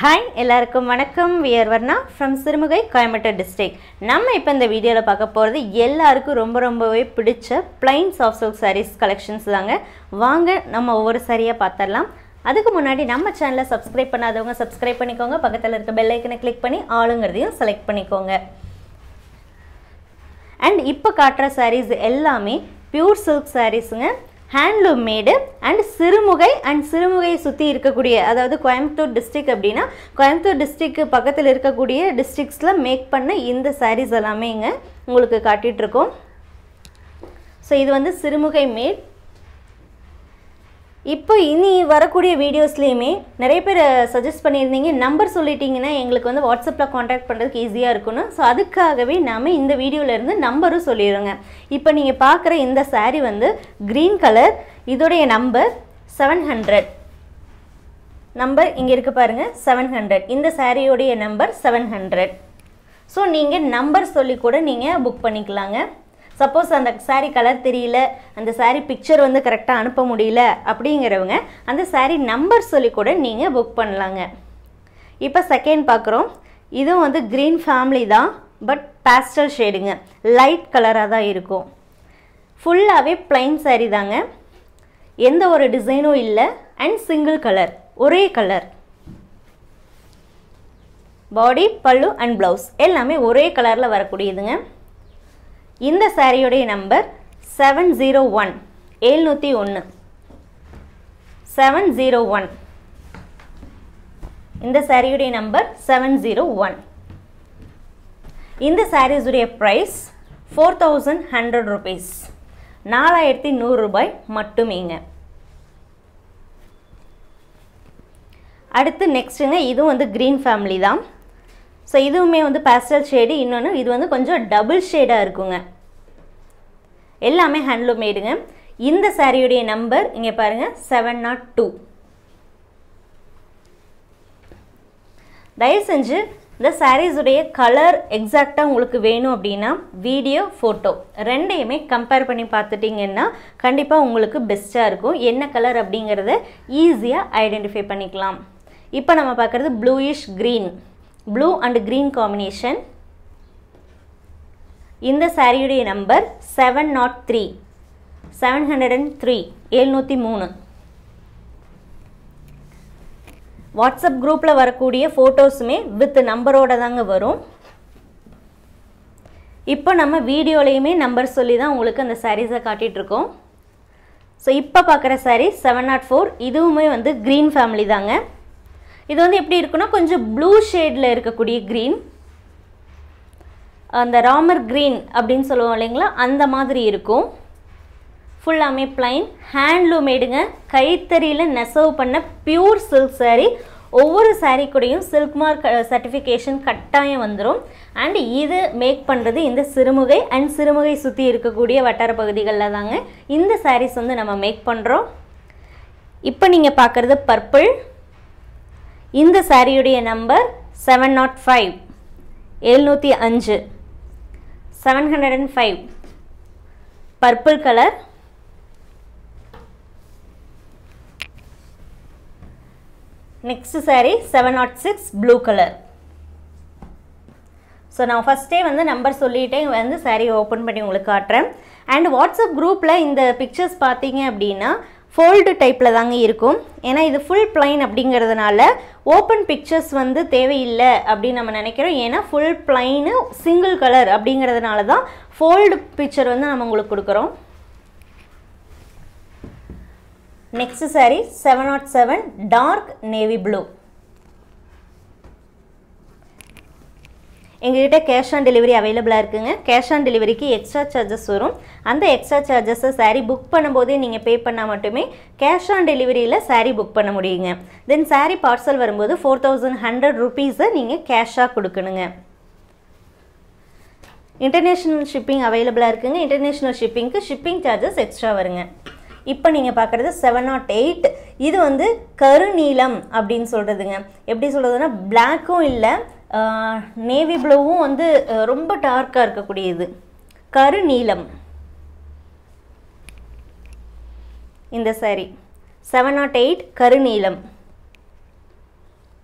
hi எல்லாருக்கும் வணக்கம் we are Varna from Sirumugai Coimbatore district நம்ம இப்போ இந்த வீடியோவில் பார்க்க போகிறது எல்லாருக்கும் ரொம்ப ரொம்பவே பிடிச்ச plain soft silk sarees collections தாங்க வாங்க நம்ம ஒவ்வொரு சாரியாக பார்த்துடலாம் அதுக்கு முன்னாடி நம்ம சேனலை சப்ஸ்கிரைப் பண்ணாதவங்க சப்ஸ்கிரைப் பண்ணிக்கோங்க பக்கத்தில் இருக்க பெல் ஐக்கனை கிளிக் பண்ணி ஆளுங்கிறதையும் செலக்ட் பண்ணிக்கோங்க அண்ட் இப்போ காட்டுற சாரீஸ் எல்லாமே பியூர் சில்க் சாரீஸுங்க handloom made and Sirumugai and சிறுமுகையை சுற்றி இருக்கக்கூடிய அதாவது கோயம்புத்தூர் டிஸ்ட்ரிக் அப்படின்னா கோயம்புத்தூர் டிஸ்ட்ரிக்கு பக்கத்தில் இருக்கக்கூடிய டிஸ்ட்ரிக்ஸில் மேக் பண்ண இந்த சாரீஸ் எல்லாமே இங்கே உங்களுக்கு காட்டிகிட்ருக்கோம் ஸோ இது வந்து சிறுமுகை மேட் இப்போ இனி வரக்கூடிய வீடியோஸ்லேயுமே நிறைய பேர் சஜஸ்ட் பண்ணியிருந்தீங்க நம்பர் சொல்லிட்டீங்கன்னா எங்களுக்கு வந்து வாட்ஸ்அப்பில் காண்டாக்ட் பண்ணுறதுக்கு ஈஸியாக இருக்கணும் ஸோ அதுக்காகவே நாம் இந்த வீடியோவிலேருந்து நம்பரும் சொல்லிடுறோங்க இப்போ நீங்கள் பார்க்குற இந்த சாரீ வந்து க்ரீன் கலர் இதோடைய நம்பர் செவன் ஹண்ட்ரட் நம்பர் இங்கே இருக்குது பாருங்கள் செவன் ஹண்ட்ரட் இந்த சாரியோடைய நம்பர் செவன் ஹண்ட்ரட் ஸோ நீங்கள் நம்பர் சொல்லி கூட நீங்கள் புக் பண்ணிக்கலாங்க சப்போஸ் அந்த சாரி கலர் தெரியல அந்த சாரி பிக்சர் வந்து கரெக்டாக அனுப்ப முடியல அப்படிங்கிறவங்க அந்த சாரி நம்பர் சொல்லி கூட நீங்கள் புக் பண்ணலாங்க இப்போ செகண்ட் பார்க்குறோம் இதுவும் வந்து க்ரீன் ஃபேமிலி தான் பட் பேஸ்டல் ஷேடுங்க லைட் கலராக தான் இருக்கும் ஃபுல்லாகவே பிளைன் சாரி தாங்க எந்த ஒரு டிசைனும் இல்லை அண்ட் சிங்கிள் கலர் ஒரே கலர் பாடி பல்லு அண்ட் ப்ளவுஸ் எல்லாமே ஒரே கலரில் வரக்கூடியதுங்க இந்த சாரியுடைய நம்பர் செவன் ஜீரோ ஒன் எழுநூற்றி ஒன்று செவன் ஜீரோ ஒன் இந்த சாரியுடைய நம்பர் செவன் ஜீரோ ஒன் இந்த சாரீஸுடைய price four thousand hundred rupees நாலாயிரத்தி நூறுரூபாய் மட்டுமேங்க அடுத்து நெக்ஸ்ட்டுங்க இதுவும் வந்து க்ரீன் ஃபேமிலி தான் ஸோ இதுவுமே வந்து பேஸ்டல் ஷேடு இன்னொன்று இது வந்து கொஞ்சம் டபுள் ஷேடாக இருக்குங்க எல்லாமே ஹேண்ட்லூம் மேடுங்க இந்த சாரியுடைய நம்பர் இங்கே பாருங்கள் செவன் நாட் டூ தயவு செஞ்சு இந்த சாரீஸுடைய கலர் எக்ஸாக்டாக உங்களுக்கு வேணும் அப்படின்னா வீடியோ ஃபோட்டோ ரெண்டையுமே கம்பேர் பண்ணி பார்த்துட்டிங்கன்னா கண்டிப்பாக உங்களுக்கு பெஸ்ட்டாக இருக்கும் என்ன கலர் அப்படிங்கிறத ஈஸியாக ஐடென்டிஃபை பண்ணிக்கலாம் இப்போ நம்ம பார்க்குறது bluish green blue and green combination இந்த சாரியுடைய number seven not three seven hundred and three எழுநூற்றி மூணு வாட்ஸ்அப் குரூப்பில் வரக்கூடிய ஃபோட்டோஸுமே வித் நம்பரோட தாங்க வரும் இப்போ நம்ம வீடியோலையுமே நம்பர் சொல்லி தான் உங்களுக்கு அந்த சாரீஸை காட்டிகிட்ருக்கோம் ஸோ இப்போ பார்க்குற saree seven not oh four இதுவுமே வந்து க்ரீன் ஃபேமிலி தாங்க இது வந்து எப்படி இருக்குன்னா கொஞ்சம் ப்ளூ ஷேடில் இருக்கக்கூடிய க்ரீன் அந்த ராமர் க்ரீன் அப்படின்னு சொல்லுவோம் இல்லைங்களா அந்த மாதிரி இருக்கும் ஃபுல்லாமே பிளைன் ஹேண்ட்லூமேடுங்க கைத்தறியில் நெசவு பண்ண பியூர் சில்க் சாரீ ஒவ்வொரு சாரீ கூடையும் சில்க் மார்க் சர்டிஃபிகேஷன் கட்டாயம் வந்துடும் அண்ட் இது மேக் பண்ணுறது இந்த சிறுமுகை அண்ட் சிறுமுகை சுற்றி இருக்கக்கூடிய வட்டார பகுதிகளில் தாங்க இந்த சாரீஸ் வந்து நம்ம மேக் பண்ணுறோம் இப்போ நீங்கள் பார்க்குறது பர்பிள் இந்த சாரியுடைய நம்பர் செவன் நாட் ஃபைவ் எழுநூற்றி அஞ்சு seven hundred and five purple colour next saree seven not six blue colour so நான் ஃபஸ்ட்டே வந்து நம்பர் சொல்லிட்டேன் வந்து சாரீ ஓப்பன் பண்ணி உங்களுக்கு காட்டுறேன் அண்ட் வாட்ஸ்அப் குரூப்பில் இந்த பிக்சர்ஸ் பார்த்தீங்க அப்படின்னா ஃபோல்டு டைப்பில் தாங்க இருக்கும் ஏன்னா இது ஃபுல் பிளைன் அப்படிங்கிறதுனால ஓப்பன் பிக்சர்ஸ் வந்து தேவையில்லை அப்படின்னு நம்ம நினைக்கிறோம் ஏன்னா ஃபுல் பிளைனு சிங்கிள் கலர் அப்படிங்கிறதுனால தான் ஃபோல்டு பிக்சர் வந்து நம்ம உங்களுக்கு கொடுக்குறோம் next sorry seven not seven dark navy blue எங்ககிட்ட கேஷ் ஆன் டெலிவரி அவைலபிளாக இருக்குதுங்க கேஷ் ஆன் டெலிவரிக்கு எக்ஸ்ட்ரா சார்ஜஸ் வரும் அந்த எக்ஸ்ட்ரா சார்ஜஸை சாரீ புக் பண்ணும்போதே நீங்கள் பே பண்ணால் மட்டுமே கேஷ் ஆன் டெலிவரியில் சாரீ புக் பண்ண முடியுங்க தென் சாரீ பார்சல் வரும்போது ஃபோர் தௌசண்ட் ஹண்ட்ரட் ருபீஸை நீங்கள் கேஷாக கொடுக்கணுங்க இன்டர்நேஷ்னல் ஷிப்பிங் அவைலபிளாக இருக்குங்க இன்டர்நேஷ்னல் ஷிப்பிங்க்கு ஷிப்பிங் சார்ஜஸ் எக்ஸ்ட்ரா வருங்க இப்போ நீங்கள் பார்க்குறது செவன் நாட் எயிட் இது வந்து கருநீலம் அப்படின்னு சொல்கிறதுங்க எப்படி சொல்கிறதுனா பிளாக்கும் இல்லை நேவி ப்ளூவும் வந்து ரொம்ப டார்க்காக இருக்கக்கூடியது கரு இந்த சாரி செவன் நாட் எயிட் கருநீலம்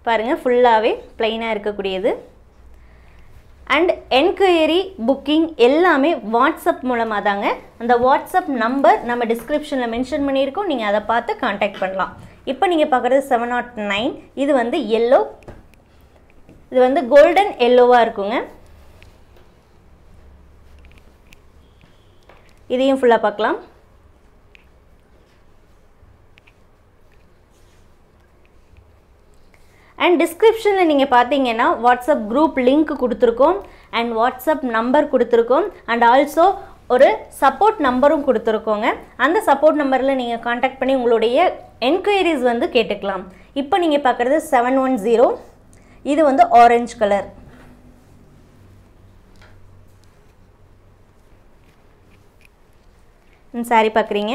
பாருங்கள் ஃபுல்லாகவே ப்ளைனாக இருக்கக்கூடியது அண்ட் என்கொயரி புக்கிங் எல்லாமே வாட்ஸ்அப் மூலமாக தாங்க அந்த வாட்ஸ்அப் நம்பர் நம்ம டிஸ்கிரிப்ஷனில் மென்ஷன் பண்ணியிருக்கோம் நீங்கள் அதை பார்த்து காண்டாக்ட் பண்ணலாம் இப்போ நீங்கள் பார்க்குறது செவன் நாட் oh நைன் இது வந்து எல்லோ இது வந்து கோல்டன் எல்லோவாக இருக்குங்க இதையும் ஃபுல்லாக பார்க்கலாம் அண்ட் டிஸ்கிரிப்ஷனில் நீங்கள் பார்த்தீங்கன்னா வாட்ஸ்அப் குரூப் லிங்க் கொடுத்துருக்கோம் அண்ட் வாட்ஸ்அப் நம்பர் கொடுத்துருக்கோம் அண்ட் ஆல்சோ ஒரு சப்போர்ட் நம்பரும் கொடுத்துருக்கோங்க அந்த சப்போர்ட் நம்பரில் நீங்கள் காண்டாக்ட் பண்ணி உங்களுடைய என்கொயரிஸ் வந்து கேட்டுக்கலாம் இப்போ நீங்கள் பார்க்குறது செவன் ஒன் ஜீரோ இது வந்து ஆரஞ்சு கலர் சாரி பார்க்குறீங்க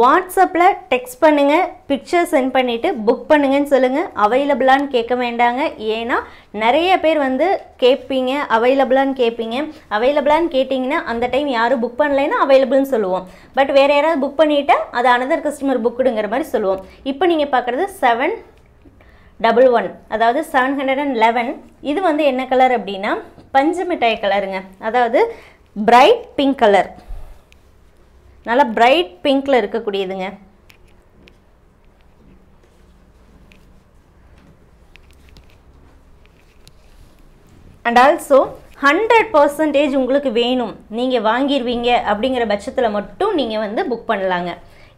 வாட்ஸ்அப்பில் டெக்ஸ்ட் பண்ணுங்கள் பிக்சர் சென்ட் பண்ணிவிட்டு புக் பண்ணுங்கன்னு சொல்லுங்கள் அவைலபிளான்னு கேட்க வேண்டாங்க ஏன்னா நிறைய பேர் வந்து கேட்பீங்க அவைலபிளான்னு கேட்பீங்க அவைலபிளான்னு கேட்டிங்கன்னா அந்த டைம் யாரும் புக் பண்ணலைன்னா அவைலபிள்னு சொல்லுவோம் பட் வேறு யாராவது புக் பண்ணிவிட்டால் அது அனதர் கஸ்டமர் புக்குடுங்கிற மாதிரி சொல்லுவோம் இப்போ நீங்கள் பார்க்குறது செவன் டபுள் ஒன் அதாவது செவன் ஹண்ட்ரட் அண்ட் லெவன் இது வந்து என்ன கலர் அப்படின்னா பஞ்சு மிட்டாய் கலருங்க அதாவது பிரைட் பிங்க் கலர் நல்லா பிரைட் பிங்க்கில் இருக்கக்கூடியதுங்க அண்ட் ஆல்சோ ஹண்ட்ரட் பர்சன்டேஜ் உங்களுக்கு வேணும் நீங்கள் வாங்கிடுவீங்க அப்படிங்கிற பட்சத்தில் மட்டும் நீங்கள் வந்து புக் பண்ணலாங்க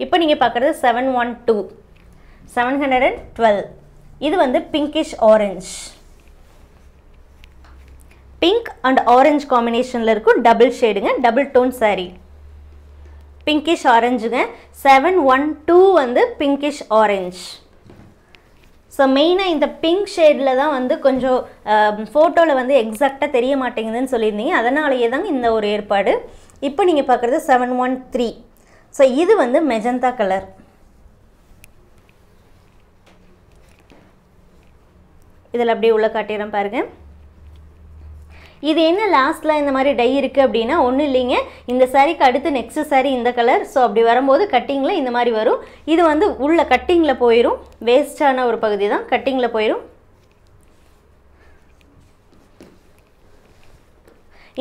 இப்போ நீங்கள் பார்க்குறது seven one two seven hundred and twelve இது வந்து pinkish orange pink and orange காம்பினேஷனில் இருக்கும் டபுள் ஷேடுங்க டபுள் டோன் சாரீ பிங்கிஷ் ஆரஞ்சுங்க செவன் ஒன் டூ வந்து பிங்கிஷ் ஆரஞ்ச் ஸோ மெயினாக இந்த பிங்க் ஷேடில் தான் வந்து கொஞ்சம் ஃபோட்டோவில் வந்து எக்ஸாக்டாக தெரிய மாட்டேங்குதுன்னு சொல்லியிருந்தீங்க அதனாலேயே தாங்க இந்த ஒரு ஏற்பாடு இப்போ நீங்கள் பார்க்குறது செவன் ஒன் த்ரீ ஸோ இது வந்து மெஜந்தா கலர் இதில் அப்படியே உள்ளே காட்டிடுறேன் பாருங்கள் இது என்ன லாஸ்ட்டில் இந்த மாதிரி டை இருக்குது அப்படின்னா ஒன்றும் இல்லைங்க இந்த சாரிக்கு அடுத்து நெக்ஸ்ட்டு சாரி இந்த கலர் ஸோ அப்படி வரும்போது கட்டிங்கில் இந்த மாதிரி வரும் இது வந்து உள்ள கட்டிங்கில் போயிடும் வேஸ்டான ஒரு பகுதி தான் கட்டிங்கில் போயிடும்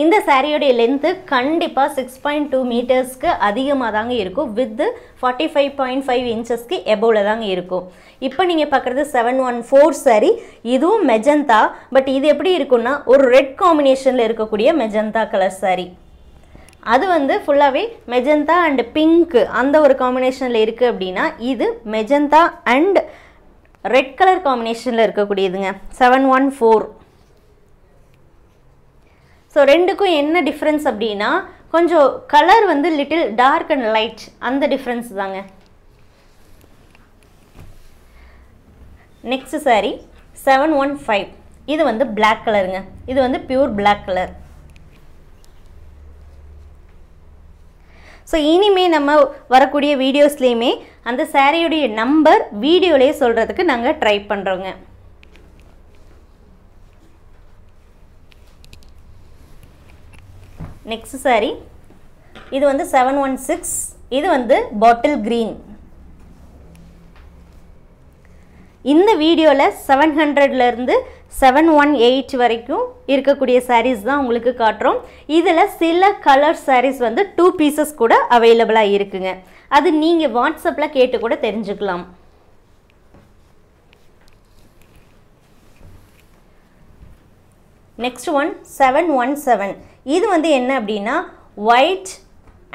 இந்த சாரியுடைய லென்த்து கண்டிப்பாக சிக்ஸ் பாயிண்ட் டூ மீட்டர்ஸ்க்கு அதிகமாக தாங்க இருக்கும் width forty five point five இன்ச்சஸ்க்கு எபோவில் தாங்க இருக்கும் இப்போ நீங்கள் பார்க்குறது செவன் ஒன் ஃபோர் சாரி இதுவும் மெஜந்தா பட் இது எப்படி இருக்குன்னா ஒரு ரெட் காம்பினேஷனில் இருக்கக்கூடிய மெஜந்தா கலர் சாரி அது வந்து ஃபுல்லாகவே மெஜந்தா அண்ட் பிங்க்கு அந்த ஒரு காம்பினேஷனில் இருக்குது அப்படின்னா இது மெஜந்தா அண்ட் ரெட் கலர் காம்பினேஷனில் இருக்கக்கூடியதுங்க செவன் ஒன் ஃபோர் ஸோ ரெண்டுக்கும் என்ன டிஃப்ரென்ஸ் அப்படின்னா கொஞ்சம் கலர் வந்து லிட்டில் டார்க் அண்ட் லைட் அந்த டிஃப்ரென்ஸ் தாங்க next sorry seven one five இது வந்து பிளாக் கலருங்க இது வந்து பியூர் பிளாக் கலர் ஸோ இனிமே நம்ம வரக்கூடிய வீடியோஸ்லேயுமே அந்த சாரியுடைய நம்பர் வீடியோலேயே சொல்கிறதுக்கு நாங்கள் ட்ரை பண்ணுறோங்க நெக்ஸ்ட் சாரி இது வந்து செவன் ஒன் சிக்ஸ் இது வந்து பாட்டில் க்ரீன் இந்த வீடியோவில் செவன் ஹண்ட்ரட்லேருந்து செவன் ஒன் எயிட் வரைக்கும் இருக்கக்கூடிய சாரீஸ் தான் உங்களுக்கு காட்டுறோம் இதில் சில கலர் சாரீஸ் வந்து டூ பீசஸ் கூட அவைலபிளாக இருக்குங்க அது நீங்கள் வாட்ஸ்அப்பில் கேட்டு கூட தெரிஞ்சுக்கலாம் next one seven one seven இது வந்து என்ன அப்படின்னா white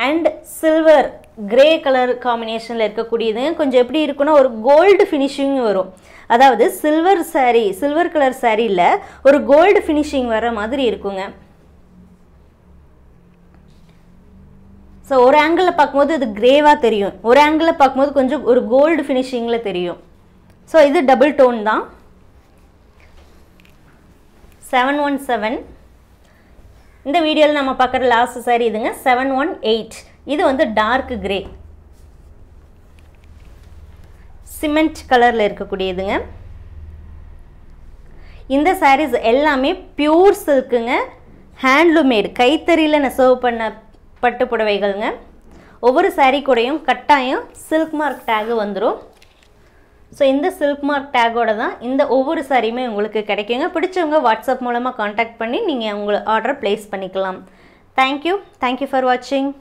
and silver grey colour காம்பினேஷனில் இருக்கக்கூடியது கொஞ்சம் எப்படி இருக்குன்னா ஒரு கோல்டு ஃபினிஷிங் வரும் அதாவது சில்வர் சாரீ சில்வர் கலர் சாரியில் ஒரு கோல்டு ஃபினிஷிங் வர மாதிரி இருக்குங்க ஸோ ஒரு ஆங்கிளில் பார்க்கும்போது இது கிரேவாக தெரியும் ஒரு ஆங்கிளில் பார்க்கும்போது கொஞ்சம் ஒரு கோல்டு ஃபினிஷிங்கில் தெரியும் ஸோ இது டபுள் டோன் தான் செவன் ஒன் செவன் இந்த வீடியோவில் நம்ம பார்க்குற லாஸ்ட் சாரி இதுங்க செவன் ஒன் எயிட் இது வந்து டார்க் கிரே சிமெண்ட் கலரில் இருக்கக்கூடியதுங்க இந்த சாரீஸ் எல்லாமே பியூர் சில்க்குங்க ஹேண்ட்லூமேடு கைத்தறியில் நெசவு பண்ண பட்டு புடவைகள்ங்க ஒவ்வொரு சாரீ கூடையும் கட்டாயம் சில்க் மார்க் டேகு வந்துடும் ஸோ இந்த சில்க் மார்க் டேக்கோட தான் இந்த ஒவ்வொரு சாரியுமே உங்களுக்கு கிடைக்குங்க பிடிச்சவங்க வாட்ஸ்அப் மூலமாக காண்டாக்ட் பண்ணி நீங்கள் உங்களை ஆர்டர் ப்ளேஸ் பண்ணிக்கலாம் தேங்க்யூ தேங்க்யூ ஃபார் வாட்சிங்